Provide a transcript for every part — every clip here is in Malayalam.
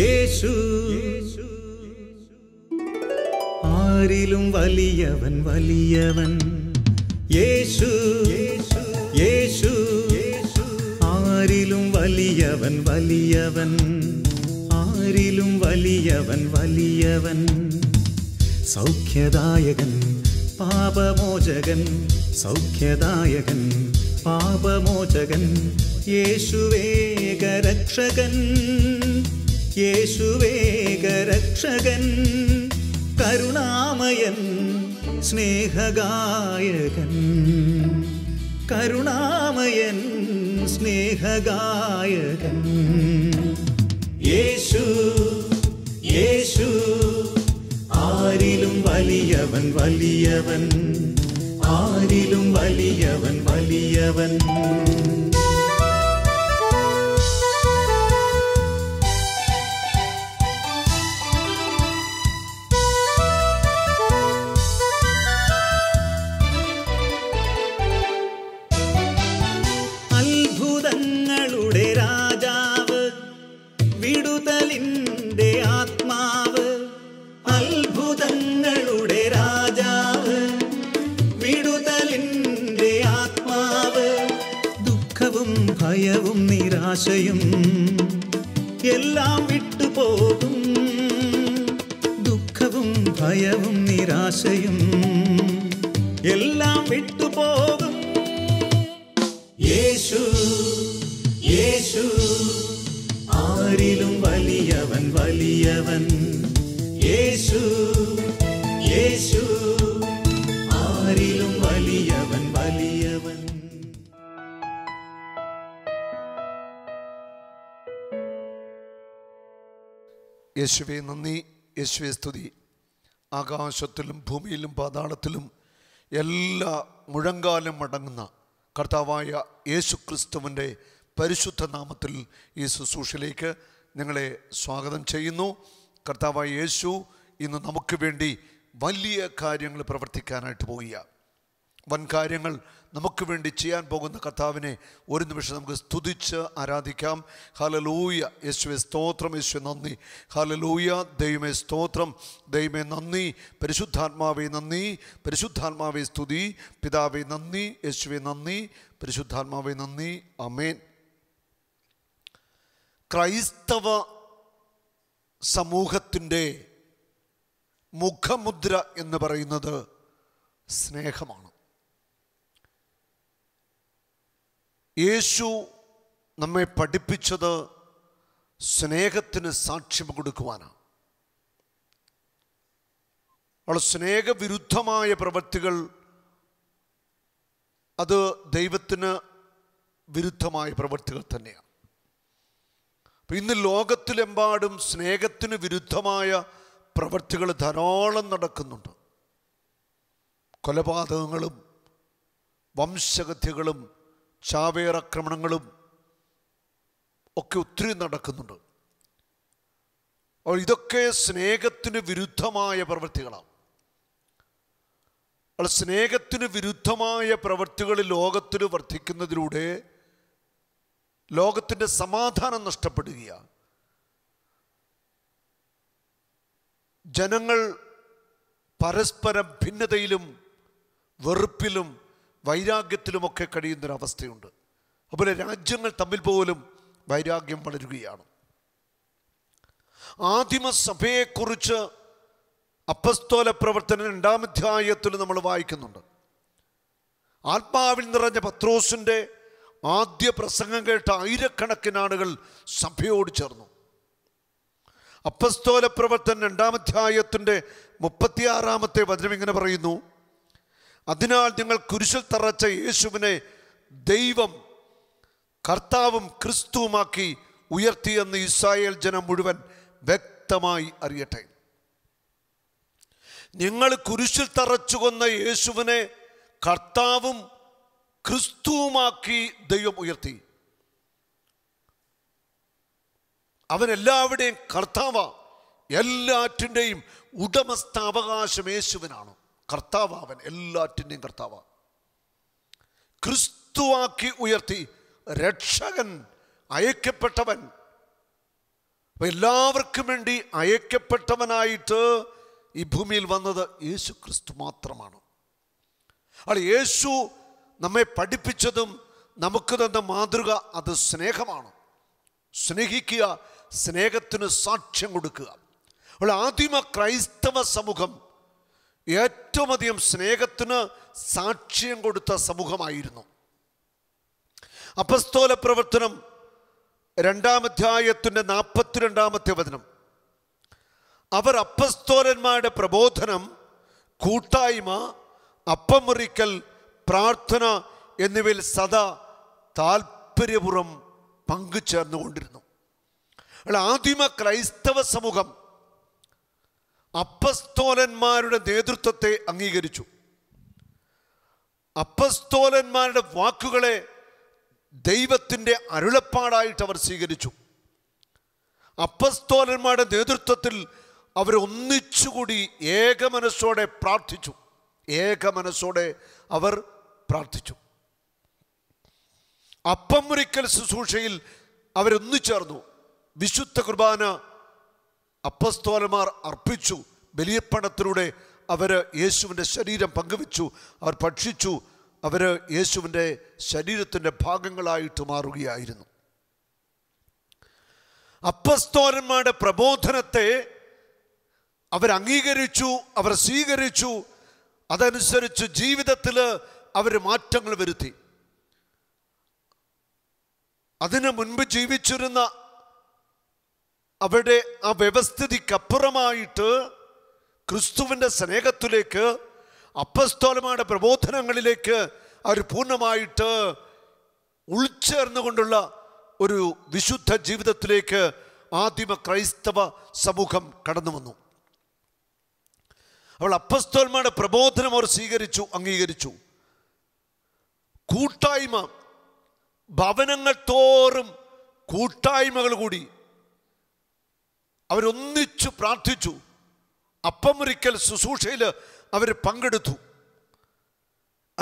இயேசு ஆறிலும் வலியவன் வலியவன் இயேசு இயேசு ஆறிலும் வலியவன் வலியவன் ஆரிலும் வலியவன் வலியவன் സൗഖ്യദായകൻ പാപമോചകൻ സൗഖ്യദായകൻ പാപമോചകൻ യേശുവേഗരക്ഷകൻ യേശുവേകരക്ഷകൻ കരുണാമയൻ സ്നേഹഗായകൻ കരുണാമയൻ സ്നേഹഗായകൻ യേശു യേശു ആരിലും വലിയവൻ വലിയവൻ ആരിലും വലിയവൻ വലിയവൻ യേശു യേശു ആരിലും വലിയവൻ വലിയവൻ യേശു യേശു ആരിലും വലിയവൻ വലിയവൻ യേശുവെ നന്ദി യേശുവെ സ്തുതി ആകാശത്തിലും ഭൂമിയിലും പാതാളത്തിലും എല്ലാ മുഴങ്കാലം അടങ്ങുന്ന കർത്താവായ യേശു ക്രിസ്തുവിൻ്റെ പരിശുദ്ധ നാമത്തിൽ ഈ ശുശ്രൂഷയിലേക്ക് നിങ്ങളെ സ്വാഗതം ചെയ്യുന്നു കർത്താവായ യേശു ഇന്ന് നമുക്ക് വേണ്ടി വലിയ കാര്യങ്ങൾ പ്രവർത്തിക്കാനായിട്ട് പോവുക വൻ കാര്യങ്ങൾ നമുക്ക് വേണ്ടി ചെയ്യാൻ പോകുന്ന കർത്താവിനെ ഒരു നിമിഷം നമുക്ക് സ്തുതിച്ച് ആരാധിക്കാം ഹലലൂയ യേശുവെ സ്തോത്രം യേശു നന്ദി ഹലലൂയ ദൈവമേ സ്തോത്രം ദൈവമേ നന്ദി പരിശുദ്ധാത്മാവെ നന്ദി പരിശുദ്ധാത്മാവെ സ്തുതി പിതാവെ നന്ദി യേശുവെ നന്ദി പരിശുദ്ധാത്മാവെ നന്ദി അമേൻ ക്രൈസ്തവ സമൂഹത്തിൻ്റെ മുഖമുദ്ര എന്ന് പറയുന്നത് സ്നേഹമാണ് യേശു നമ്മെ പഠിപ്പിച്ചത് സ്നേഹത്തിന് സാക്ഷ്യം കൊടുക്കുവാനാണ് അവൾ സ്നേഹവിരുദ്ധമായ പ്രവൃത്തികൾ അത് ദൈവത്തിന് വിരുദ്ധമായ പ്രവൃത്തികൾ തന്നെയാണ് ഇന്ന് ലോകത്തിലെമ്പാടും സ്നേഹത്തിന് വിരുദ്ധമായ പ്രവൃത്തികൾ ധാരാളം നടക്കുന്നുണ്ട് കൊലപാതകങ്ങളും വംശഹത്യകളും ചാവേറാക്രമണങ്ങളും ഒക്കെ ഒത്തിരി നടക്കുന്നുണ്ട് അപ്പോൾ ഇതൊക്കെ സ്നേഹത്തിന് വിരുദ്ധമായ പ്രവൃത്തികളാണ് അപ്പോൾ സ്നേഹത്തിന് വിരുദ്ധമായ പ്രവൃത്തികൾ ലോകത്തിന് വർദ്ധിക്കുന്നതിലൂടെ ലോകത്തിൻ്റെ സമാധാനം നഷ്ടപ്പെടുകയാണ് ജനങ്ങൾ പരസ്പരം ഭിന്നതയിലും വെറുപ്പിലും വൈരാഗ്യത്തിലുമൊക്കെ കഴിയുന്നൊരവസ്ഥയുണ്ട് അതുപോലെ രാജ്യങ്ങൾ തമ്മിൽ പോലും വൈരാഗ്യം വളരുകയാണ് സഭയെക്കുറിച്ച് അപ്പസ്തോല പ്രവർത്തനം രണ്ടാമധ്യായത്തിൽ നമ്മൾ വായിക്കുന്നുണ്ട് ആത്മാവിൽ നിറഞ്ഞ പത്രോസിൻ്റെ ആദ്യ പ്രസംഗം കേട്ട ആയിരക്കണക്കിന് ആളുകൾ സഭയോട് ചേർന്നു അപ്പസ്തോല പ്രവർത്തനം രണ്ടാമധ്യായത്തിൻ്റെ മുപ്പത്തിയാറാമത്തെ വചനം ഇങ്ങനെ പറയുന്നു അതിനാൽ നിങ്ങൾ കുരിശിൽ തറച്ച യേശുവിനെ ദൈവം കർത്താവും ക്രിസ്തുവുമാക്കി ഉയർത്തിയെന്ന് ഇസ്രായേൽ ജനം മുഴുവൻ വ്യക്തമായി അറിയട്ടെ നിങ്ങൾ കുരിശിൽ തറച്ചു കൊന്ന യേശുവിനെ കർത്താവും ക്രിസ്തുവുമാക്കി ദൈവം ഉയർത്തി അവനെല്ലാവരുടെയും കർത്താവ എല്ലാറ്റിൻ്റെയും ഉടമസ്ഥാവകാശം യേശുവിനാണ് കർത്താവ് അവൻ എല്ലാറ്റിൻ്റെയും കർത്താവ് ക്രിസ്തുവാക്കി ഉയർത്തി രക്ഷകൻ അയക്കപ്പെട്ടവൻ എല്ലാവർക്കും വേണ്ടി അയക്കപ്പെട്ടവനായിട്ട് ഈ ഭൂമിയിൽ വന്നത് യേശു ക്രിസ്തു മാത്രമാണ് അത് യേശു നമ്മെ പഠിപ്പിച്ചതും നമുക്ക് തന്ന മാതൃക അത് സ്നേഹമാണ് സ്നേഹിക്കുക സ്നേഹത്തിന് സാക്ഷ്യം കൊടുക്കുക അവൾ ആദിമ ക്രൈസ്തവ സമൂഹം ഏറ്റവും അധികം സ്നേഹത്തിന് സാക്ഷ്യം കൊടുത്ത സമൂഹമായിരുന്നു അപസ്തോല പ്രവർത്തനം രണ്ടാമധ്യായത്തിൻ്റെ നാൽപ്പത്തിരണ്ടാമത്തെ വചനം അവർ അപ്പസ്തോലന്മാരുടെ പ്രബോധനം കൂട്ടായ്മ അപ്പം മുറിക്കൽ പ്രാർത്ഥന എന്നിവയിൽ സദാ താല്പര്യപൂർവ്വം പങ്കുചേർന്നുകൊണ്ടിരുന്നു ആദിമ ക്രൈസ്തവ സമൂഹം അപ്പസ്തോലന്മാരുടെ നേതൃത്വത്തെ അംഗീകരിച്ചു അപ്പസ്തോലന്മാരുടെ വാക്കുകളെ ദൈവത്തിൻ്റെ അരുളപ്പാടായിട്ട് അവർ സ്വീകരിച്ചു അപ്പസ്തോലന്മാരുടെ നേതൃത്വത്തിൽ അവരൊന്നിച്ചുകൂടി ഒന്നിച്ചുകൂടി ഏകമനസ്സോടെ പ്രാർത്ഥിച്ചു ഏകമനസ്സോടെ അവർ പ്രാർത്ഥിച്ചു അപ്പം മുറിക്കൽ ശുശ്രൂഷയിൽ അവരൊന്നു ചേർന്നു വിശുദ്ധ കുർബാന അപ്പസ്തോലന്മാർ അർപ്പിച്ചു ബലിയപ്പണത്തിലൂടെ അവർ യേശുവിൻ്റെ ശരീരം പങ്കുവച്ചു അവർ ഭക്ഷിച്ചു അവർ യേശുവിൻ്റെ ശരീരത്തിൻ്റെ ഭാഗങ്ങളായിട്ട് മാറുകയായിരുന്നു അപ്പസ്തോലന്മാരുടെ പ്രബോധനത്തെ അവരംഗീകരിച്ചു അവർ സ്വീകരിച്ചു അതനുസരിച്ച് ജീവിതത്തിൽ അവർ മാറ്റങ്ങൾ വരുത്തി അതിനു മുൻപ് ജീവിച്ചിരുന്ന അവിടെ ആ വ്യവസ്ഥിതിക്കപ്പുറമായിട്ട് ക്രിസ്തുവിൻ്റെ സ്നേഹത്തിലേക്ക് അപ്പസ്തോലമായ പ്രബോധനങ്ങളിലേക്ക് അവർ പൂർണ്ണമായിട്ട് ഉൾച്ചേർന്നുകൊണ്ടുള്ള ഒരു വിശുദ്ധ ജീവിതത്തിലേക്ക് ആദിമ ക്രൈസ്തവ സമൂഹം കടന്നു വന്നു അവൾ അപ്പസ്തോന്മാരുടെ പ്രബോധനം അവർ സ്വീകരിച്ചു അംഗീകരിച്ചു കൂട്ടായ്മ ഭവനങ്ങൾ തോറും കൂട്ടായ്മകൾ കൂടി അവരൊന്നിച്ചു പ്രാർത്ഥിച്ചു അപ്പമൊരിക്കൽ ശുശ്രൂഷയിൽ അവർ പങ്കെടുത്തു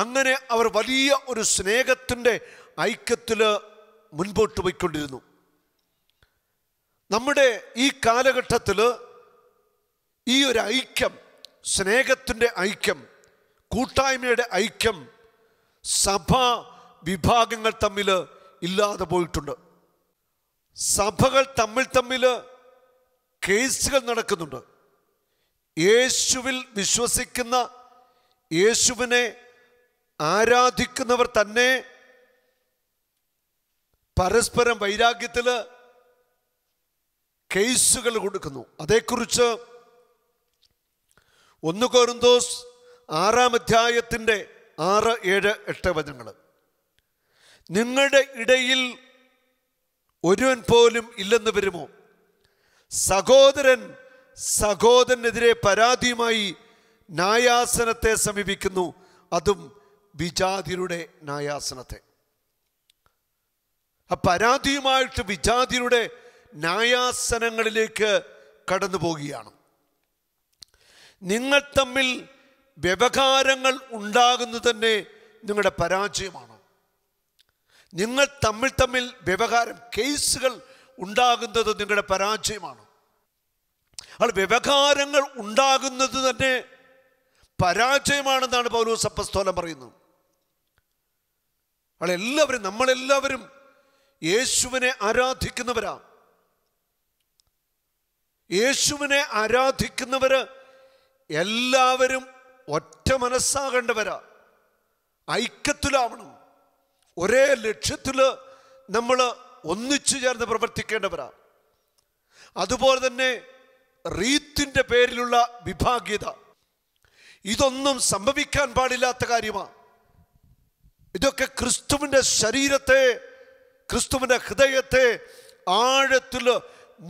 അങ്ങനെ അവർ വലിയ ഒരു സ്നേഹത്തിൻ്റെ ഐക്യത്തിൽ മുൻപോട്ട് പോയിക്കൊണ്ടിരുന്നു നമ്മുടെ ഈ കാലഘട്ടത്തിൽ ഈ ഒരു ഐക്യം സ്നേഹത്തിൻ്റെ ഐക്യം കൂട്ടായ്മയുടെ ഐക്യം സഭാ വിഭാഗങ്ങൾ തമ്മിൽ ഇല്ലാതെ പോയിട്ടുണ്ട് സഭകൾ തമ്മിൽ തമ്മിൽ കേസുകൾ നടക്കുന്നുണ്ട് യേശുവിൽ വിശ്വസിക്കുന്ന യേശുവിനെ ആരാധിക്കുന്നവർ തന്നെ പരസ്പരം വൈരാഗ്യത്തിൽ കേസുകൾ കൊടുക്കുന്നു അതേക്കുറിച്ച് ഒന്ന് കോരുന്തോസ് ആറാം അധ്യായത്തിൻ്റെ ആറ് ഏഴ് എട്ട് വചനങ്ങൾ നിങ്ങളുടെ ഇടയിൽ ഒരുവൻ പോലും ഇല്ലെന്ന് വരുമോ സഹോദരൻ സഹോദരനെതിരെ പരാതിയുമായി നായാസനത്തെ സമീപിക്കുന്നു അതും വിജാതിരുടെ നായാസനത്തെ ആ പരാതിയുമായിട്ട് വിജാതിയുടെ നായാസനങ്ങളിലേക്ക് കടന്നു പോകുകയാണ് നിങ്ങൾ തമ്മിൽ വ്യവഹാരങ്ങൾ ഉണ്ടാകുന്നത് തന്നെ നിങ്ങളുടെ പരാജയമാണ് നിങ്ങൾ തമ്മിൽ തമ്മിൽ വ്യവഹാരം കേസുകൾ ഉണ്ടാകുന്നത് നിങ്ങളുടെ പരാജയമാണ് അത് വ്യവഹാരങ്ങൾ ഉണ്ടാകുന്നത് തന്നെ പരാജയമാണെന്നാണ് പൗലോസ് സപ്പസ്തോലം പറയുന്നത് അവളെല്ലാവരും നമ്മളെല്ലാവരും യേശുവിനെ ആരാധിക്കുന്നവരാ യേശുവിനെ ആരാധിക്കുന്നവർ എല്ലാവരും ഒറ്റ മനസ്സാകേണ്ടവരാ ഐക്യത്തിലാവണം ഒരേ ലക്ഷ്യത്തിൽ നമ്മൾ ഒന്നിച്ചു ചേർന്ന് പ്രവർത്തിക്കേണ്ടവരാ അതുപോലെ തന്നെ റീത്തിൻ്റെ പേരിലുള്ള വിഭാഗ്യത ഇതൊന്നും സംഭവിക്കാൻ പാടില്ലാത്ത കാര്യമാണ് ഇതൊക്കെ ക്രിസ്തുവിൻ്റെ ശരീരത്തെ ക്രിസ്തുവിൻ്റെ ഹൃദയത്തെ ആഴത്തിൽ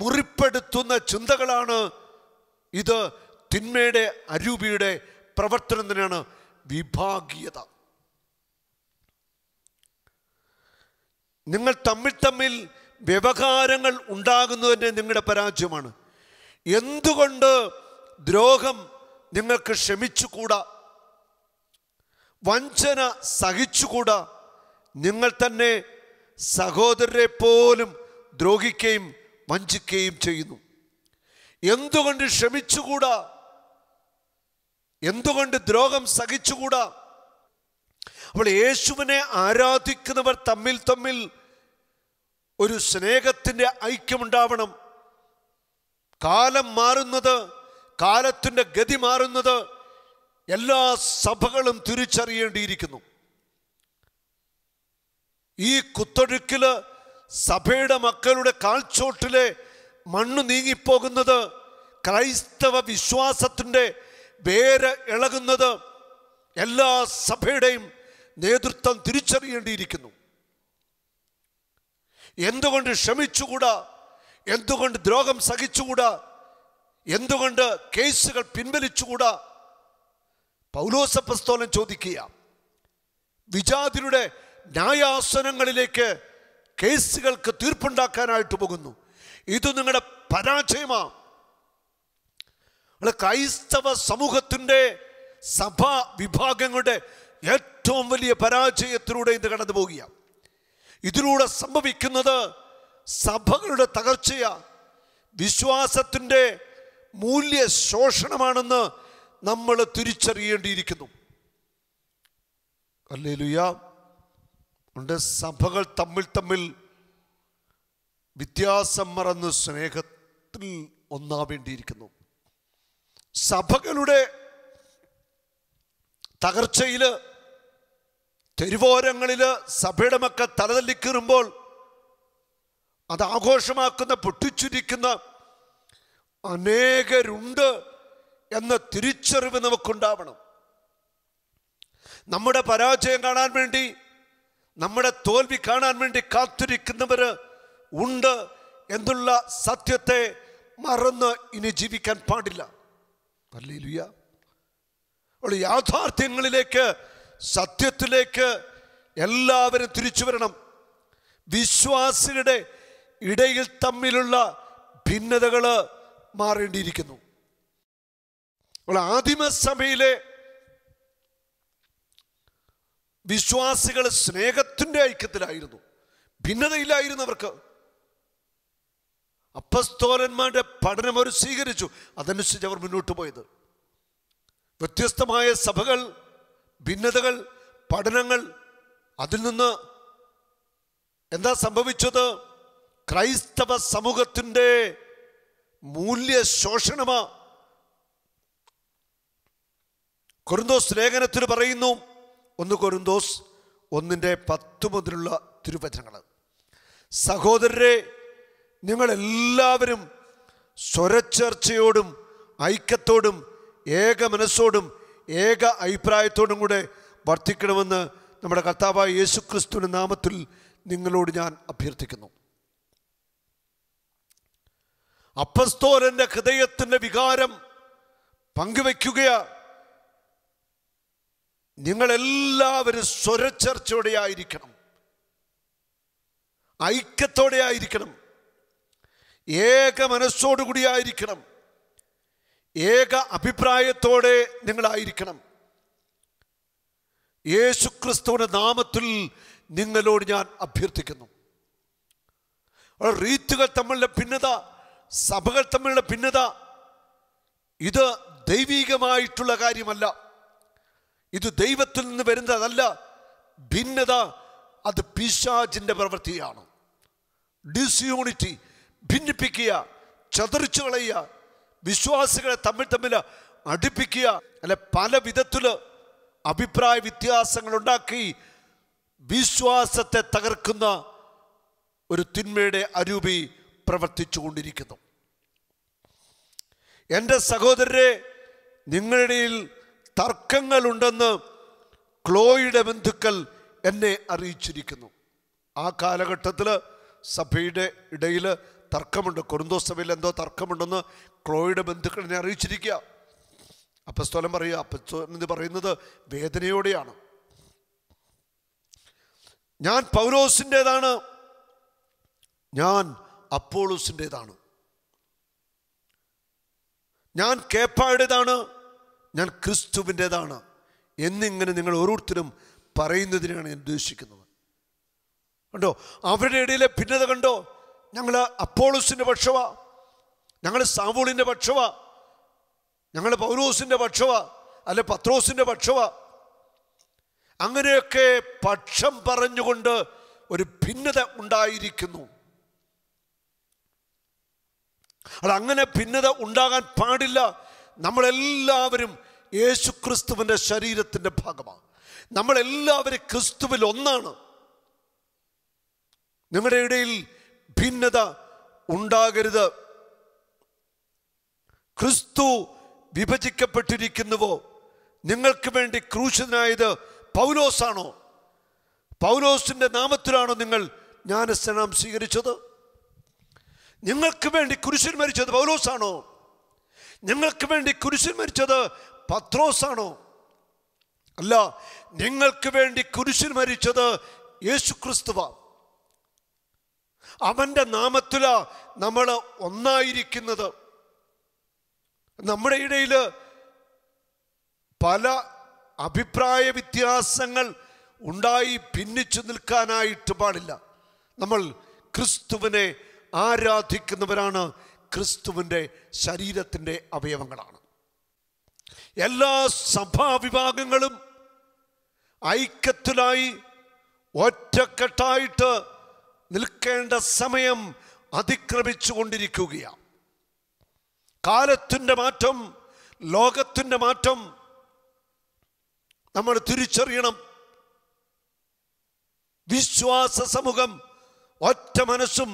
മുറിപ്പെടുത്തുന്ന ചിന്തകളാണ് ഇത് തിന്മയുടെ അരൂപിയുടെ പ്രവർത്തനം തന്നെയാണ് വിഭാഗീയത നിങ്ങൾ തമ്മിൽ തമ്മിൽ വ്യവഹാരങ്ങൾ ഉണ്ടാകുന്നതിൻ്റെ നിങ്ങളുടെ പരാജയമാണ് എന്തുകൊണ്ട് ദ്രോഹം നിങ്ങൾക്ക് ക്ഷമിച്ചുകൂടാ വഞ്ചന സഹിച്ചുകൂടാ നിങ്ങൾ തന്നെ സഹോദരരെ പോലും ദ്രോഹിക്കുകയും വഞ്ചിക്കുകയും ചെയ്യുന്നു എന്തുകൊണ്ട് ക്ഷമിച്ചുകൂടാ എന്തുകൊണ്ട് ദ്രോഹം സഹിച്ചുകൂടാ അപ്പോൾ യേശുവിനെ ആരാധിക്കുന്നവർ തമ്മിൽ തമ്മിൽ ഒരു സ്നേഹത്തിൻ്റെ ഐക്യമുണ്ടാവണം കാലം മാറുന്നത് കാലത്തിൻ്റെ ഗതി മാറുന്നത് എല്ലാ സഭകളും തിരിച്ചറിയേണ്ടിയിരിക്കുന്നു ഈ കുത്തൊഴുക്കില് സഭയുടെ മക്കളുടെ കാൽച്ചോട്ടിലെ മണ്ണ് നീങ്ങിപ്പോകുന്നത് ക്രൈസ്തവ വിശ്വാസത്തിൻ്റെ വേര് ഇളകുന്നത് എല്ലാ സഭയുടെയും നേതൃത്വം തിരിച്ചറിയേണ്ടിയിരിക്കുന്നു എന്തുകൊണ്ട് ക്ഷമിച്ചുകൂടാ എന്തുകൊണ്ട് ദ്രോഹം സഹിച്ചുകൂടാ എന്തുകൊണ്ട് കേസുകൾ പിൻവലിച്ചുകൂടാ പൗലോസപ്രസ്തോലം ചോദിക്കുക വിജാതിരുടെ ന്യായാസനങ്ങളിലേക്ക് കേസുകൾക്ക് തീർപ്പുണ്ടാക്കാനായിട്ട് പോകുന്നു ഇത് നിങ്ങളുടെ പരാജയമാണ് ക്രൈസ്തവ സമൂഹത്തിൻ്റെ സഭാ വിഭാഗങ്ങളുടെ ഏറ്റവും വലിയ പരാജയത്തിലൂടെ ഇത് കടന്നു പോകുക ഇതിലൂടെ സംഭവിക്കുന്നത് സഭകളുടെ തകർച്ചയ വിശ്വാസത്തിൻ്റെ മൂല്യ ശോഷണമാണെന്ന് നമ്മൾ തിരിച്ചറിയേണ്ടിയിരിക്കുന്നു അല്ലേ ലുയ ഉണ്ട് സഭകൾ തമ്മിൽ തമ്മിൽ വ്യത്യാസം മറന്ന് സ്നേഹത്തിൽ ഒന്നാവേണ്ടിയിരിക്കുന്നു സഭകളുടെ തകർച്ചയിൽ തെരുവോരങ്ങളിൽ സഭയുടെ മക്കൾ തലതല്ലിക്കേറുമ്പോൾ അത് ആഘോഷമാക്കുന്ന പൊട്ടിച്ചുരിക്കുന്ന അനേകരുണ്ട് എന്ന തിരിച്ചറിവ് നമുക്കുണ്ടാവണം നമ്മുടെ പരാജയം കാണാൻ വേണ്ടി നമ്മുടെ തോൽവി കാണാൻ വേണ്ടി കാത്തിരിക്കുന്നവർ ഉണ്ട് എന്നുള്ള സത്യത്തെ മറന്ന് ഇനി ജീവിക്കാൻ പാടില്ല പറയുക ഉള്ള യാഥാർത്ഥ്യങ്ങളിലേക്ക് സത്യത്തിലേക്ക് എല്ലാവരും തിരിച്ചു വരണം വിശ്വാസിയുടെ ഇടയിൽ തമ്മിലുള്ള ഭിന്നതകൾ മാറേണ്ടിയിരിക്കുന്നു ആദിമസഭയിലെ വിശ്വാസികൾ സ്നേഹത്തിൻ്റെ ഐക്യത്തിലായിരുന്നു ഭിന്നതയില്ലായിരുന്നു അവർക്ക് അപ്പസ്തോലന്മാരുടെ പഠനം അവർ സ്വീകരിച്ചു അതനുസരിച്ച് അവർ മുന്നോട്ട് പോയത് വ്യത്യസ്തമായ സഭകൾ ഭിന്നതകൾ പഠനങ്ങൾ അതിൽ നിന്ന് എന്താ സംഭവിച്ചത് ക്രൈസ്തവ സമൂഹത്തിൻ്റെ മൂല്യ ശോഷണമാ കൊരുന്തോസ് ലേഖനത്തിൽ പറയുന്നു ഒന്ന് കൊരുന്തോസ് ഒന്നിൻ്റെ പത്ത് മുതലുള്ള തിരുവചനങ്ങൾ സഹോദരരെ നിങ്ങളെല്ലാവരും സ്വരച്ചേർച്ചയോടും ഐക്യത്തോടും ഏക മനസ്സോടും ഏക അഭിപ്രായത്തോടും കൂടെ വർദ്ധിക്കണമെന്ന് നമ്മുടെ കർത്താവായ യേശുക്രിസ്തുവിൻ്റെ നാമത്തിൽ നിങ്ങളോട് ഞാൻ അഭ്യർത്ഥിക്കുന്നു അപ്പസ്തോലന്റെ ഹൃദയത്തിൻ്റെ വികാരം പങ്കുവയ്ക്കുകയാണ് നിങ്ങളെല്ലാവരും സ്വരചർച്ചയോടെ ആയിരിക്കണം ഐക്യത്തോടെ ആയിരിക്കണം ഏക മനസ്സോടുകൂടി ആയിരിക്കണം ഏക അഭിപ്രായത്തോടെ നിങ്ങളായിരിക്കണം യേശുക്രിസ്തുവിന്റെ നാമത്തിൽ നിങ്ങളോട് ഞാൻ അഭ്യർത്ഥിക്കുന്നു റീത്തുകൾ തമ്മിലുള്ള ഭിന്നത സഭകൾ തമ്മിലുള്ള ഭിന്നത ഇത് ദൈവീകമായിട്ടുള്ള കാര്യമല്ല ഇത് ദൈവത്തിൽ നിന്ന് വരുന്നതല്ല ഭിന്നത അത് പിശാജിൻ്റെ പ്രവൃത്തിയാണ് ഡിസ്യൂണിറ്റി ഭിന്നിപ്പിക്കുക ചതറിച്ചു കളയുക വിശ്വാസികളെ തമ്മിൽ തമ്മിൽ അടുപ്പിക്കുക അല്ല പല വിധത്തിൽ അഭിപ്രായ വ്യത്യാസങ്ങൾ ഉണ്ടാക്കി വിശ്വാസത്തെ തകർക്കുന്ന ഒരു തിന്മയുടെ അരൂപി പ്രവർത്തിച്ചു കൊണ്ടിരിക്കുന്നു എൻ്റെ സഹോദരരെ നിങ്ങളുടെ തർക്കങ്ങളുണ്ടെന്ന് ക്ലോയുടെ ബന്ധുക്കൾ എന്നെ അറിയിച്ചിരിക്കുന്നു ആ കാലഘട്ടത്തിൽ സഭയുടെ ഇടയിൽ തർക്കമുണ്ട് കുറുന്തോസ് സഭയിൽ എന്തോ തർക്കമുണ്ടെന്ന് ക്ലോയുടെ ബന്ധുക്കൾ എന്നെ അറിയിച്ചിരിക്കുക അപ്പസ്തോലം പറയുക അപ്പസ്തോലം എന്ന് പറയുന്നത് വേദനയോടെയാണ് ഞാൻ പൗരോസിൻ്റെതാണ് ഞാൻ അപ്പോളൂസിൻ്റെതാണ് ഞാൻ കേപ്പായുടേതാണ് ഞാൻ ക്രിസ്തുവിൻ്റേതാണ് എന്നിങ്ങനെ നിങ്ങൾ ഓരോരുത്തരും പറയുന്നതിനാണ് ഞാൻ ഉദ്ദേശിക്കുന്നത് കണ്ടോ അവരുടെ ഇടയിലെ ഭിന്നത കണ്ടോ ഞങ്ങൾ അപ്പോളൂസിൻ്റെ പക്ഷവാ ഞങ്ങൾ സാവൂളിൻ്റെ പക്ഷവാ ഞങ്ങൾ പൗലോസിൻ്റെ പക്ഷവാ അല്ലെ പത്രോസിൻ്റെ പക്ഷവാ അങ്ങനെയൊക്കെ പക്ഷം പറഞ്ഞുകൊണ്ട് ഒരു ഭിന്നത ഉണ്ടായിരിക്കുന്നു അതങ്ങനെ ഭിന്നത ഉണ്ടാകാൻ പാടില്ല നമ്മളെല്ലാവരും യേശു ക്രിസ്തുവിൻ്റെ ശരീരത്തിൻ്റെ ഭാഗമാണ് നമ്മളെല്ലാവരും ക്രിസ്തുവിൽ ഒന്നാണ് നിങ്ങളുടെ ഇടയിൽ ഭിന്നത ഉണ്ടാകരുത് ക്രിസ്തു വിഭജിക്കപ്പെട്ടിരിക്കുന്നുവോ നിങ്ങൾക്ക് വേണ്ടി ക്രൂശനായത് പൗലോസാണോ പൗലോസിൻ്റെ നാമത്തിലാണോ നിങ്ങൾ ജ്ഞാനസ്നാനം സ്വീകരിച്ചത് ഞങ്ങൾക്ക് വേണ്ടി കുരിശിൽ മരിച്ചത് പൗലോസാണോ ഞങ്ങൾക്ക് വേണ്ടി കുരിശിൽ മരിച്ചത് പത്രോസാണോ അല്ല ഞങ്ങൾക്ക് വേണ്ടി കുരിശിൽ മരിച്ചത് യേശു ക്രിസ്തുവ അവൻ്റെ നമ്മൾ ഒന്നായിരിക്കുന്നത് നമ്മുടെ ഇടയിൽ പല അഭിപ്രായ വ്യത്യാസങ്ങൾ ഉണ്ടായി ഭിന്നിച്ചു നിൽക്കാനായിട്ട് പാടില്ല നമ്മൾ ക്രിസ്തുവിനെ ആരാധിക്കുന്നവരാണ് ക്രിസ്തുവിൻ്റെ ശരീരത്തിൻ്റെ അവയവങ്ങളാണ് എല്ലാ സഭാവിഭാഗങ്ങളും ഐക്യത്തിലായി ഒറ്റക്കെട്ടായിട്ട് നിൽക്കേണ്ട സമയം അതിക്രമിച്ചു കൊണ്ടിരിക്കുകയാണ് കാലത്തിൻ്റെ മാറ്റം ലോകത്തിൻ്റെ മാറ്റം നമ്മൾ തിരിച്ചറിയണം വിശ്വാസ സമൂഹം ഒറ്റ മനസ്സും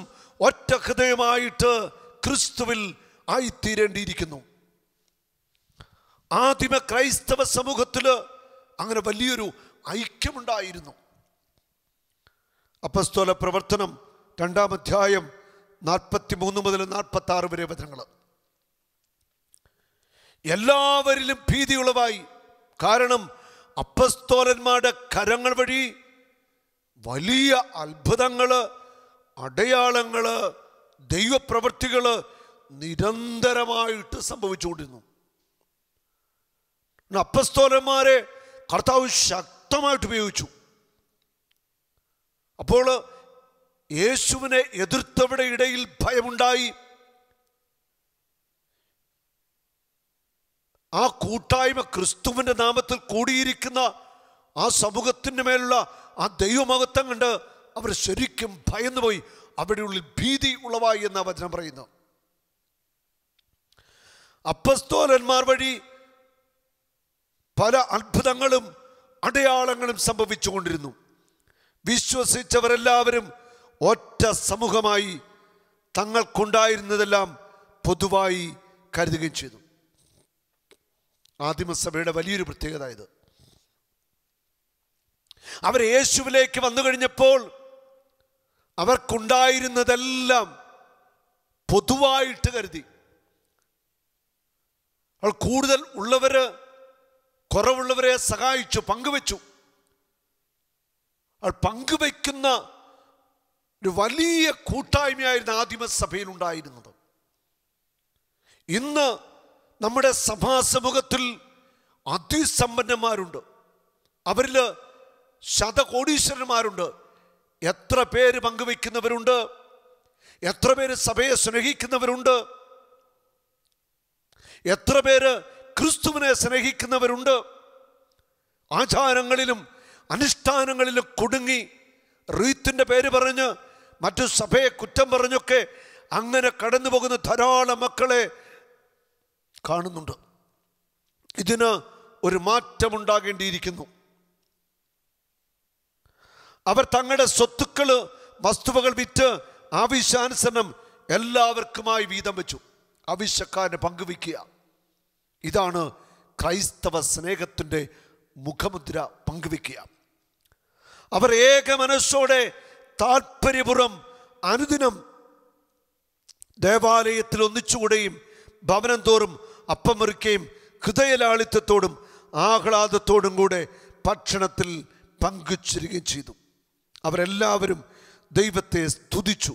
ഒറ്റ ഹൃദയമായിട്ട് ക്രിസ്തുവിൽ ആയിത്തീരേണ്ടിയിരിക്കുന്നു ആദിമ ക്രൈസ്തവ സമൂഹത്തിൽ അങ്ങനെ വലിയൊരു ഐക്യമുണ്ടായിരുന്നു അപ്പസ്തോല പ്രവർത്തനം രണ്ടാം അധ്യായം നാൽപ്പത്തി മൂന്ന് മുതൽ നാൽപ്പത്തി ആറ് വരെ വചനങ്ങൾ എല്ലാവരിലും ഭീതിയുളവായി കാരണം അപ്പസ്തോലന്മാരുടെ കരങ്ങൾ വഴി വലിയ അത്ഭുതങ്ങള് അടയാളങ്ങൾ ദൈവപ്രവൃത്തികൾ നിരന്തരമായിട്ട് സംഭവിച്ചുകൊണ്ടിരുന്നു അപ്പസ്തോലന്മാരെ കർത്താവ് ശക്തമായിട്ട് ഉപയോഗിച്ചു അപ്പോൾ യേശുവിനെ എതിർത്തവരുടെ ഇടയിൽ ഭയമുണ്ടായി ആ കൂട്ടായ്മ ക്രിസ്തുവിന്റെ നാമത്തിൽ കൂടിയിരിക്കുന്ന ആ സമൂഹത്തിൻ്റെ മേലുള്ള ആ ദൈവമഹത്വം കണ്ട് അവർ ശരിക്കും ഭയന്നുപോയി ഉള്ളിൽ ഭീതി ഉളവായി എന്ന വചനം പറയുന്നു അപ്പസ്തോലന്മാർ വഴി പല അത്ഭുതങ്ങളും അടയാളങ്ങളും സംഭവിച്ചുകൊണ്ടിരുന്നു വിശ്വസിച്ചവരെല്ലാവരും ഒറ്റ സമൂഹമായി തങ്ങൾക്കുണ്ടായിരുന്നതെല്ലാം പൊതുവായി കരുതുകയും ചെയ്തു ആദിമസഭയുടെ വലിയൊരു പ്രത്യേകത ഇത് അവർ യേശുവിലേക്ക് വന്നു കഴിഞ്ഞപ്പോൾ അവർക്കുണ്ടായിരുന്നതെല്ലാം പൊതുവായിട്ട് കരുതി അവൾ കൂടുതൽ ഉള്ളവര് കുറവുള്ളവരെ സഹായിച്ചു പങ്കുവെച്ചു അവൾ പങ്കുവെക്കുന്ന ഒരു വലിയ കൂട്ടായ്മയായിരുന്നു ആദിമസഭയിൽ ഉണ്ടായിരുന്നത് ഇന്ന് നമ്മുടെ സഭാസമൂഹത്തിൽ അതിസമ്പന്നന്മാരുണ്ട് അവരിൽ ശതകോടീശ്വരന്മാരുണ്ട് എത്ര പേര് പങ്കുവയ്ക്കുന്നവരുണ്ട് എത്ര പേര് സഭയെ സ്നേഹിക്കുന്നവരുണ്ട് എത്ര പേര് ക്രിസ്തുവിനെ സ്നേഹിക്കുന്നവരുണ്ട് ആചാരങ്ങളിലും അനുഷ്ഠാനങ്ങളിലും കുടുങ്ങി റീത്തിൻ്റെ പേര് പറഞ്ഞ് മറ്റു സഭയെ കുറ്റം പറഞ്ഞൊക്കെ അങ്ങനെ കടന്നു പോകുന്ന ധാരാളം മക്കളെ കാണുന്നുണ്ട് ഇതിന് ഒരു മാറ്റമുണ്ടാകേണ്ടിയിരിക്കുന്നു അവർ തങ്ങളുടെ സ്വത്തുക്കൾ വസ്തുവകൾ വിറ്റ് ആവശ്യാനുസരണം എല്ലാവർക്കുമായി വീതം വെച്ചു ആവശ്യക്കാരനെ പങ്കുവയ്ക്കുക ഇതാണ് ക്രൈസ്തവ സ്നേഹത്തിൻ്റെ മുഖമുദ്ര പങ്കുവെക്കുക അവർ ഏക മനസ്സോടെ താല്പര്യപുറം അനുദിനം ദേവാലയത്തിൽ ഒന്നിച്ചുകൂടെയും ഭവനം തോറും അപ്പം ഹൃദയലാളിത്തത്തോടും ആഹ്ലാദത്തോടും കൂടെ ഭക്ഷണത്തിൽ പങ്കുചേരുകയും ചെയ്തു അവരെല്ലാവരും ദൈവത്തെ സ്തുതിച്ചു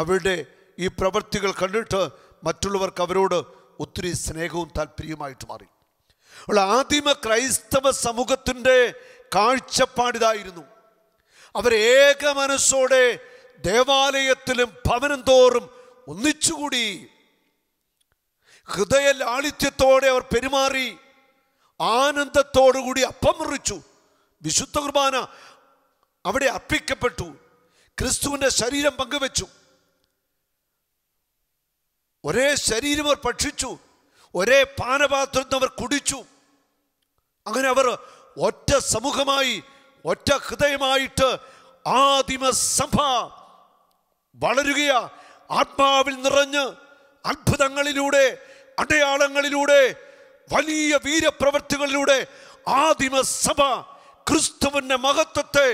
അവരുടെ ഈ പ്രവൃത്തികൾ കണ്ടിട്ട് മറ്റുള്ളവർക്ക് അവരോട് ഒത്തിരി സ്നേഹവും താല്പര്യവുമായിട്ട് മാറി അപ്പോൾ ആദിമ ക്രൈസ്തവ സമൂഹത്തിൻ്റെ കാഴ്ചപ്പാടിതായിരുന്നു അവരേക മനസ്സോടെ ദേവാലയത്തിലും ഭവനം തോറും ഒന്നിച്ചുകൂടി ഹൃദയ ലാളിത്യത്തോടെ അവർ പെരുമാറി ആനന്ദത്തോടുകൂടി അപ്പം മുറിച്ചു വിശുദ്ധ കുർബാന അവിടെ അർപ്പിക്കപ്പെട്ടു ക്രിസ്തുവിൻ്റെ ശരീരം പങ്കുവെച്ചു ഒരേ ശരീരം അവർ ഭക്ഷിച്ചു ഒരേ പാനപാത്രത്തിൽ അവർ കുടിച്ചു അങ്ങനെ അവർ ഒറ്റ സമൂഹമായി ഒറ്റ ഹൃദയമായിട്ട് ആദിമ സഭ വളരുകയാ ആത്മാവിൽ നിറഞ്ഞ് അത്ഭുതങ്ങളിലൂടെ അടയാളങ്ങളിലൂടെ വലിയ വീരപ്രവൃത്തികളിലൂടെ ആദിമ സഭ ക്രിസ്തുവിൻ്റെ മഹത്വത്തെ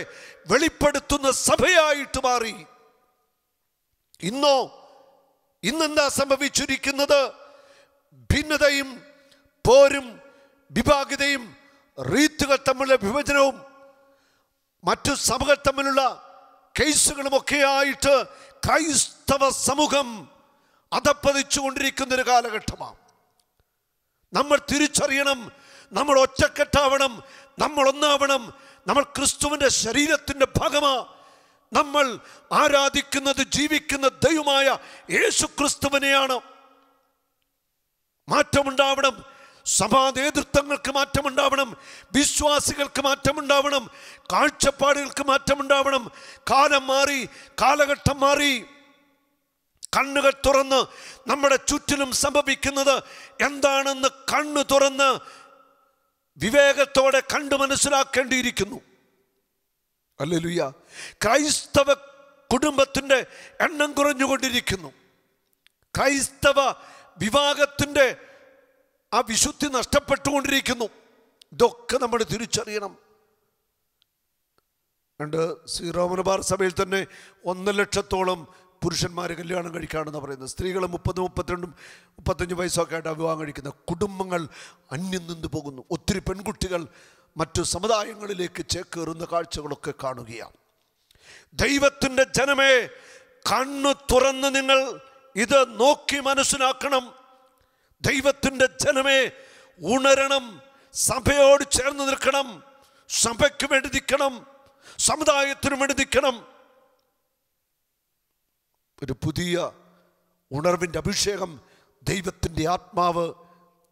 വെളിപ്പെടുത്തുന്ന സഭയായിട്ട് മാറി ഇന്നോ ഇന്നെന്താ സംഭവിച്ചിരിക്കുന്നത് ഭിന്നതയും പോരും വിഭാഗിതയും റീത്തുകൾ തമ്മിലുള്ള വിഭജനവും മറ്റു സഭകൾ തമ്മിലുള്ള കേസുകളുമൊക്കെ ആയിട്ട് ക്രൈസ്തവ സമൂഹം അതപ്പതിച്ചു അധപ്പതിച്ചുകൊണ്ടിരിക്കുന്നൊരു കാലഘട്ടമാണ് നമ്മൾ തിരിച്ചറിയണം നമ്മൾ ഒറ്റക്കെട്ടാവണം നമ്മൾ ഒന്നാവണം നമ്മൾ ക്രിസ്തുവിൻ്റെ ശരീരത്തിൻ്റെ ഭാഗമാ നമ്മൾ ആരാധിക്കുന്നത് ജീവിക്കുന്ന ദൈവമായ യേശു ക്രിസ്തുവിനെയാണ് മാറ്റമുണ്ടാവണം സഭാ നേതൃത്വങ്ങൾക്ക് മാറ്റമുണ്ടാവണം വിശ്വാസികൾക്ക് മാറ്റമുണ്ടാവണം കാഴ്ചപ്പാടുകൾക്ക് മാറ്റമുണ്ടാവണം കാലം മാറി കാലഘട്ടം മാറി കണ്ണുകൾ തുറന്ന് നമ്മുടെ ചുറ്റിലും സംഭവിക്കുന്നത് എന്താണെന്ന് കണ്ണു തുറന്ന് വിവേകത്തോടെ കണ്ടു മനസ്സിലാക്കേണ്ടിയിരിക്കുന്നു അല്ലെലുയ്യ ക്രൈസ്തവ കുടുംബത്തിൻ്റെ എണ്ണം കുറഞ്ഞുകൊണ്ടിരിക്കുന്നു ക്രൈസ്തവ വിവാഹത്തിൻ്റെ ആ വിശുദ്ധി നഷ്ടപ്പെട്ടുകൊണ്ടിരിക്കുന്നു ഇതൊക്കെ നമ്മൾ തിരിച്ചറിയണം രണ്ട് സീറോ സഭയിൽ തന്നെ ഒന്നര ലക്ഷത്തോളം പുരുഷന്മാർ കല്യാണം കഴിക്കുകയാണെന്ന് പറയുന്നത് സ്ത്രീകൾ മുപ്പത് മുപ്പത്തിരണ്ടും മുപ്പത്തഞ്ച് വയസ്സൊക്കെ ആയിട്ട് വിവാഹം കഴിക്കുന്ന കുടുംബങ്ങൾ അന്യം നിന്ന് പോകുന്നു ഒത്തിരി പെൺകുട്ടികൾ മറ്റു സമുദായങ്ങളിലേക്ക് ചേക്കേറുന്ന കാഴ്ചകളൊക്കെ കാണുകയാണ് ദൈവത്തിൻ്റെ ജനമേ കണ്ണു തുറന്ന് നിങ്ങൾ ഇത് നോക്കി മനസ്സിലാക്കണം ദൈവത്തിൻ്റെ ജനമേ ഉണരണം സഭയോട് ചേർന്ന് നിൽക്കണം സഭയ്ക്കും വേണ്ടി നിൽക്കണം സമുദായത്തിനും വേണ്ടി നിൽക്കണം ഒരു പുതിയ ഉണർവിൻ്റെ അഭിഷേകം ദൈവത്തിൻ്റെ ആത്മാവ്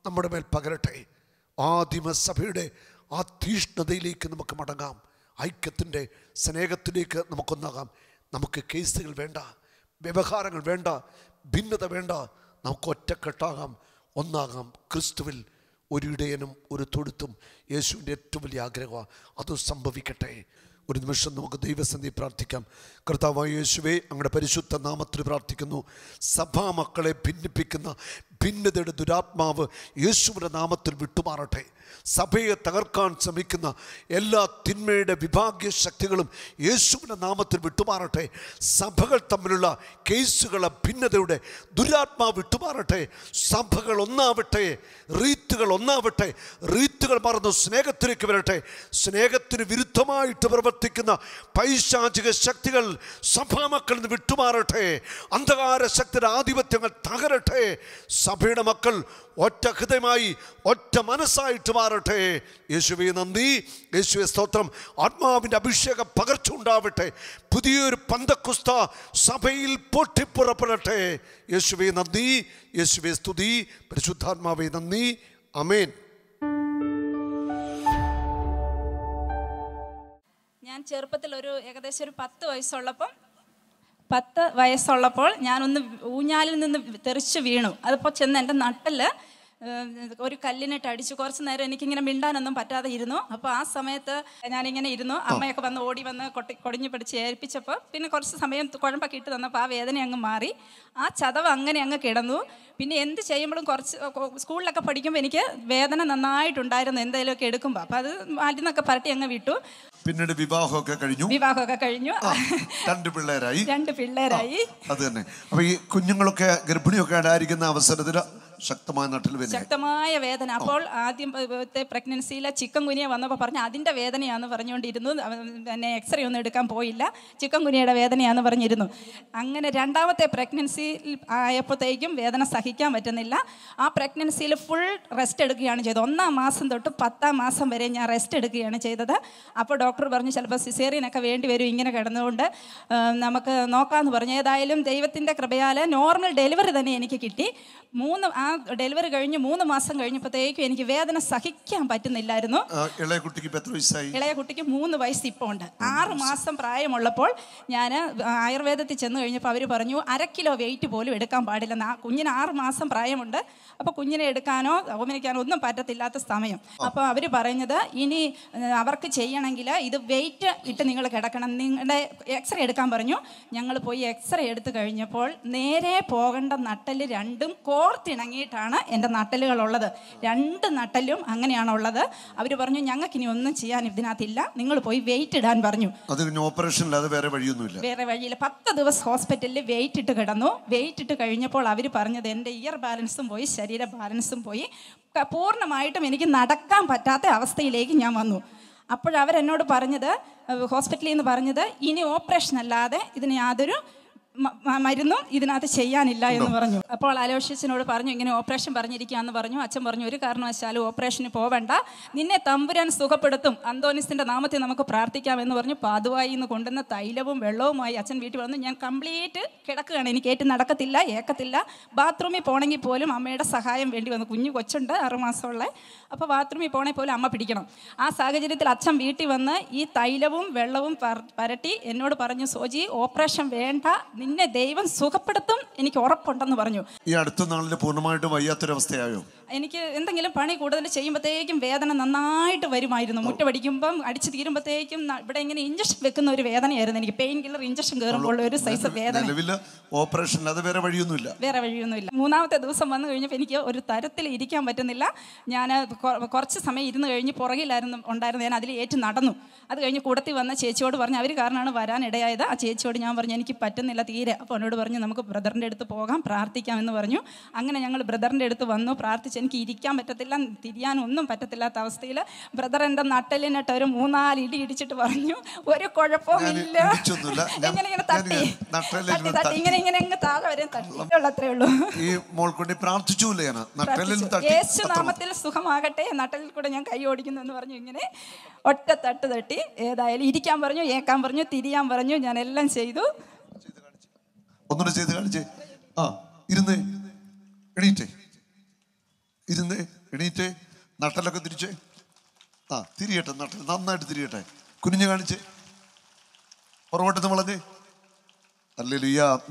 നമ്മുടെ മേൽ പകരട്ടെ ആദിമസഭയുടെ ആ തീഷ്ണതയിലേക്ക് നമുക്ക് മടങ്ങാം ഐക്യത്തിൻ്റെ സ്നേഹത്തിലേക്ക് നമുക്കൊന്നാകാം നമുക്ക് കേസുകൾ വേണ്ട വ്യവഹാരങ്ങൾ വേണ്ട ഭിന്നത വേണ്ട നമുക്ക് ഒറ്റക്കെട്ടാകാം ഒന്നാകാം ക്രിസ്തുവിൽ ഒരു ഒരു തൊഴുത്തും യേശുവിൻ്റെ ഏറ്റവും വലിയ ആഗ്രഹമാണ് അത് സംഭവിക്കട്ടെ ഒരു നിമിഷം നമുക്ക് ദൈവസന്ധി പ്രാർത്ഥിക്കാം കർത്താവായ യേശുവേ അങ്ങയുടെ പരിശുദ്ധ നാമത്തിൽ പ്രാർത്ഥിക്കുന്നു സഭാ മക്കളെ ഭിന്നിപ്പിക്കുന്ന ഭിന്നതയുടെ ദുരാത്മാവ് യേശുവിൻ്റെ നാമത്തിൽ വിട്ടുമാറട്ടെ സഭയെ തകർക്കാൻ ശ്രമിക്കുന്ന എല്ലാ തിന്മയുടെ വിഭാഗ്യ ശക്തികളും യേശുവിൻ്റെ നാമത്തിൽ വിട്ടുമാറട്ടെ സഭകൾ തമ്മിലുള്ള കേസുകളെ ഭിന്നതയുടെ ദുരാത്മാവ് വിട്ടുമാറട്ടെ സഭകൾ ഒന്നാവട്ടെ റീത്തുകൾ ഒന്നാവട്ടെ റീത്തുകൾ മറന്ന് സ്നേഹത്തിലേക്ക് വരട്ടെ സ്നേഹത്തിന് വിരുദ്ധമായിട്ട് പ്രവർത്തിക്കുന്ന പൈശാചിക ശക്തികൾ സഭാമക്കളിൽ നിന്ന് വിട്ടുമാറട്ടെ അന്ധകാര ശക്തിയുടെ ആധിപത്യങ്ങൾ തകരട്ടെ സ സഭയുടെ മക്കൾ ഒറ്റ ഹൃദയമായി ഒറ്റ മനസ്സായിട്ട് മാറട്ടെ യേശുവെ നന്ദി യേശുവെ സ്തോത്രം ആത്മാവിൻ്റെ അഭിഷേകം ഉണ്ടാവട്ടെ പുതിയൊരു പന്തക്കുസ്ത സഭയിൽ പൊട്ടിപ്പുറപ്പെടട്ടെ യേശുവെ നന്ദി യേശുവെ സ്തുതി പരിശുദ്ധാത്മാവെ നന്ദി അമേൻ ഞാൻ ചെറുപ്പത്തിൽ ഒരു ഏകദേശം ഒരു പത്ത് വയസ്സുള്ളപ്പം പത്ത് വയസ്സുള്ളപ്പോൾ ഞാനൊന്ന് ഊഞ്ഞാലിൽ നിന്ന് തെറിച്ച് വീണു അതിപ്പോൾ ചെന്ന് എൻ്റെ നട്ടല് ഒരു കല്ലിനിട്ട് അടിച്ചു കുറച്ച് നേരം എനിക്കിങ്ങനെ മിണ്ടാനൊന്നും പറ്റാതെ ഇരുന്നു അപ്പോൾ ആ സമയത്ത് ഞാനിങ്ങനെ ഇരുന്നു അമ്മയൊക്കെ വന്ന് ഓടി വന്ന് കൊട്ടി കൊടിഞ്ഞു പിടിച്ച് ഏൽപ്പിച്ചപ്പോൾ പിന്നെ കുറച്ച് സമയം കുഴമ്പൊക്കെ ഇട്ട് തന്നപ്പോൾ ആ വേദന അങ്ങ് മാറി ആ ചതവ് അങ്ങനെ അങ്ങ് കിടന്നു പിന്നെ എന്ത് ചെയ്യുമ്പോഴും കുറച്ച് സ്കൂളിലൊക്കെ പഠിക്കുമ്പോൾ എനിക്ക് വേദന നന്നായിട്ടുണ്ടായിരുന്നു എന്തെങ്കിലുമൊക്കെ എടുക്കുമ്പോൾ അപ്പോൾ അത് മാറ്റി നിന്നൊക്കെ പരട്ടി അങ്ങ് വിട്ടു പിന്നീട് വിവാഹമൊക്കെ കഴിഞ്ഞു വിവാഹമൊക്കെ കഴിഞ്ഞു രണ്ട് പിള്ളേരായി രണ്ട് പിള്ളേരായി അത് തന്നെ അപ്പൊ ഈ കുഞ്ഞുങ്ങളൊക്കെ ഗർഭിണിയൊക്കെ ആയിരിക്കുന്ന അവസരത്തിൽ ശക്തമായ നട്ടൽ വേദന ശക്തമായ വേദന അപ്പോൾ ആദ്യത്തെ പ്രഗ്നൻസിയിലെ ചിക്കൻ കുനിയ വന്നപ്പോൾ പറഞ്ഞു അതിൻ്റെ വേദനയാന്ന് പറഞ്ഞുകൊണ്ടിരുന്നു പിന്നെ എക്സ്റേ ഒന്നും എടുക്കാൻ പോയില്ല ചിക്കൻ കുനിയുടെ വേദനയാന്ന് പറഞ്ഞിരുന്നു അങ്ങനെ രണ്ടാമത്തെ പ്രഗ്നൻസി ആയപ്പോഴത്തേക്കും വേദന സഹിക്കാൻ പറ്റുന്നില്ല ആ പ്രഗ്നൻസിയിൽ ഫുൾ റെസ്റ്റ് എടുക്കുകയാണ് ചെയ്തത് ഒന്നാം മാസം തൊട്ട് പത്താം മാസം വരെ ഞാൻ റെസ്റ്റ് എടുക്കുകയാണ് ചെയ്തത് അപ്പോൾ ഡോക്ടർ പറഞ്ഞു ചിലപ്പോൾ സിസേറിയനൊക്കെ വേണ്ടി വരും ഇങ്ങനെ കിടന്നുകൊണ്ട് നമുക്ക് നോക്കാമെന്ന് പറഞ്ഞു ഏതായാലും ദൈവത്തിൻ്റെ കൃപയാൽ നോർമൽ ഡെലിവറി തന്നെ എനിക്ക് കിട്ടി മൂന്ന് ആ ഡെലിവറി കഴിഞ്ഞ് മൂന്ന് മാസം കഴിഞ്ഞപ്പോഴത്തേക്കും എനിക്ക് വേദന സഹിക്കാൻ പറ്റുന്നില്ലായിരുന്നു ഇളയ കുട്ടിക്ക് എത്ര വയസ്സായി ഇളയ കുട്ടിക്ക് മൂന്ന് വയസ്സ് ഇപ്പോൾ ഉണ്ട് ആറ് മാസം പ്രായമുള്ളപ്പോൾ ഞാൻ ആയുർവേദത്തിൽ ചെന്ന് കഴിഞ്ഞപ്പോൾ അവർ പറഞ്ഞു അര കിലോ വെയിറ്റ് പോലും എടുക്കാൻ പാടില്ലെന്ന് ആ കുഞ്ഞിന് ആറ് മാസം പ്രായമുണ്ട് അപ്പോൾ കുഞ്ഞിനെ എടുക്കാനോ ഓമനിക്കാനോ ഒന്നും പറ്റത്തില്ലാത്ത സമയം അപ്പോൾ അവർ പറഞ്ഞത് ഇനി അവർക്ക് ചെയ്യണമെങ്കിൽ ഇത് വെയിറ്റ് ഇട്ട് നിങ്ങൾ കിടക്കണം നിങ്ങളുടെ എക്സ്റേ എടുക്കാൻ പറഞ്ഞു ഞങ്ങൾ പോയി എക്സ്റേ എടുത്തു കഴിഞ്ഞപ്പോൾ നേരെ പോകേണ്ട നട്ടല് രണ്ടും കോർത്തിണങ്ങി തുടങ്ങിയിട്ടാണ് എൻ്റെ നട്ടലുകളുള്ളത് രണ്ട് നട്ടലും അങ്ങനെയാണുള്ളത് അവർ പറഞ്ഞു ഞങ്ങൾക്ക് ഇനി ഒന്നും ചെയ്യാൻ ഇതിനകത്തില്ല നിങ്ങൾ പോയി വെയിറ്റ് ഇടാൻ പറഞ്ഞു അത് വേറെ വഴിയൊന്നുമില്ല വേറെ വഴിയില്ല പത്ത് ദിവസം ഹോസ്പിറ്റലിൽ വെയിറ്റ് ഇട്ട് കിടന്നു വെയിറ്റ് ഇട്ട് കഴിഞ്ഞപ്പോൾ അവർ പറഞ്ഞത് എൻ്റെ ഇയർ ബാലൻസും പോയി ശരീര ബാലൻസും പോയി പൂർണ്ണമായിട്ടും എനിക്ക് നടക്കാൻ പറ്റാത്ത അവസ്ഥയിലേക്ക് ഞാൻ വന്നു അപ്പോഴവരെന്നോട് പറഞ്ഞത് ഹോസ്പിറ്റലിൽ നിന്ന് പറഞ്ഞത് ഇനി ഓപ്പറേഷൻ അല്ലാതെ ഇതിന് യാതൊരു മരുന്നും ഇതിനകത്ത് ചെയ്യാനില്ല എന്ന് പറഞ്ഞു അപ്പോൾ അലോഷ്യസിനോട് പറഞ്ഞു ഇങ്ങനെ ഓപ്പറേഷൻ പറഞ്ഞിരിക്കുകയെന്ന് പറഞ്ഞു അച്ഛൻ പറഞ്ഞു ഒരു കാരണവശാലും ഓപ്പറേഷന് പോവണ്ട നിന്നെ തമ്പുരാൻ സുഖപ്പെടുത്തും അന്തോനിസിൻ്റെ നാമത്തിൽ നമുക്ക് പ്രാർത്ഥിക്കാമെന്ന് പറഞ്ഞു പാതുവായി നിന്ന് കൊണ്ടുവന്ന തൈലവും വെള്ളവുമായി അച്ഛൻ വീട്ടിൽ വന്നു ഞാൻ കംപ്ലീറ്റ് കിടക്കുകയാണ് എനിക്ക് ഏറ്റവും നടക്കത്തില്ല ഏക്കത്തില്ല ബാത്റൂമിൽ പോകണമെങ്കിൽ പോലും അമ്മയുടെ സഹായം വേണ്ടി വന്നു കുഞ്ഞു കൊച്ചുണ്ട് ആറുമാസമുള്ള അപ്പോൾ ബാത്റൂമിൽ പോകണമെങ്കിൽ പോലും അമ്മ പിടിക്കണം ആ സാഹചര്യത്തിൽ അച്ഛൻ വീട്ടിൽ വന്ന് ഈ തൈലവും വെള്ളവും പരട്ടി എന്നോട് പറഞ്ഞു സോജി ഓപ്പറേഷൻ വേണ്ട നിന്നെ ദൈവം സുഖപ്പെടുത്തും എനിക്ക് ഉറപ്പുണ്ടെന്ന് പറഞ്ഞു ഈ അടുത്ത നാളിൽ പൂർണ്ണമായിട്ടും വയ്യാത്തൊരവസ്ഥയായോ എനിക്ക് എന്തെങ്കിലും പണി കൂടുതൽ ചെയ്യുമ്പോഴത്തേക്കും വേദന നന്നായിട്ട് വരുമായിരുന്നു മുറ്റടിക്കുമ്പം അടിച്ച് തീരുമ്പോഴത്തേക്കും ഇവിടെ ഇങ്ങനെ ഇഞ്ചക്ഷൻ വെക്കുന്ന ഒരു വേദനയായിരുന്നു എനിക്ക് പെയിൻ കില്ലർ ഇഞ്ചക്ഷൻ കയറുമ്പോൾ ഒരു സൈസ് വേദന ഓപ്പറേഷൻ അത് വേറെ വഴിയൊന്നുമില്ല വേറെ വഴിയൊന്നുമില്ല മൂന്നാമത്തെ ദിവസം വന്നു കഴിഞ്ഞപ്പോൾ എനിക്ക് ഒരു തരത്തിൽ ഇരിക്കാൻ പറ്റുന്നില്ല ഞാൻ കുറച്ച് സമയം ഇരുന്ന് കഴിഞ്ഞ് പുറകിലായിരുന്നു ഉണ്ടായിരുന്നു ഞാൻ അതിൽ ഏറ്റു നടന്നു അത് കഴിഞ്ഞ് കൂടത്തി വന്ന ചേച്ചിയോട് പറഞ്ഞു അവർ കാരണമാണ് വരാനിടയായത് ആ ചേച്ചിയോട് ഞാൻ പറഞ്ഞു എനിക്ക് പറ്റുന്നില്ല തീരെ അപ്പോൾ എന്നോട് പറഞ്ഞു നമുക്ക് ബ്രദറിൻ്റെ അടുത്ത് പോകാം പ്രാർത്ഥിക്കാം എന്ന് പറഞ്ഞു അങ്ങനെ ഞങ്ങൾ ബ്രദറിൻ്റെ അടുത്ത് വന്നു പ്രാർത്ഥിച്ച് എനിക്ക് ഇരിക്കാൻ പറ്റത്തില്ല തിരിയാൻ ഒന്നും പറ്റത്തില്ലാത്ത അവസ്ഥയിൽ ബ്രദർ എൻ്റെ നട്ടലിനിട്ട് ഒരു മൂന്നാല് ഇടി ഇടിച്ചിട്ട് പറഞ്ഞു ഒരു കുഴപ്പമില്ല ഇങ്ങനെ ഇങ്ങനെ തട്ടി തട്ടി തട്ടി ഇങ്ങനെ ഇങ്ങനെ അങ്ങ് താഴെ വരെ തട്ടിയിട്ടുള്ള അത്രേ ഉള്ളൂ ഈ മോൾക്കുണ്ടി പ്രാർത്ഥിച്ചു യേശു നാമത്തിൽ സുഖമാകട്ടെ നട്ടലിൽ കൂടെ ഞാൻ കൈ ഓടിക്കുന്നു എന്ന് പറഞ്ഞു ഇങ്ങനെ ഒറ്റ തട്ട് തട്ടി ഏതായാലും ഇരിക്കാൻ പറഞ്ഞു ഏക്കാൻ പറഞ്ഞു തിരിയാൻ പറഞ്ഞു ഞാൻ എല്ലാം ചെയ്തു ഒന്നുകൂടെ ചെയ്ത് കാണിച്ചേ ആ ഇരുന്നേ എണീറ്റേ ഇരുന്ന് എണീറ്റ് നട്ടലൊക്കെ തിരിച്ച് ആ തിരിയട്ടെ നട്ടൽ നന്നായിട്ട് തിരിയട്ടെ കുനിഞ്ഞു കാണിച്ച് പുറകോട്ടെന്ന് വളഞ്ഞ് അല്ലേ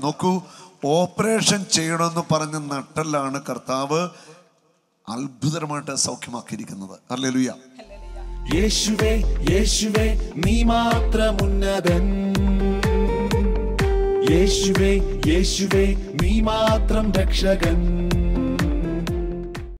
നോക്കൂ ഓപ്പറേഷൻ ചെയ്യണമെന്ന് പറഞ്ഞ നട്ടലാണ് കർത്താവ് അത്ഭുതമായിട്ട് സൗഖ്യമാക്കിയിരിക്കുന്നത് അല്ലേ ലുയ യേശുവേ യേശുവേ നീ മാത്രം ഉന്നതൻ യേശുവേ യേശുവേ നീ മാത്രം രക്ഷകൻ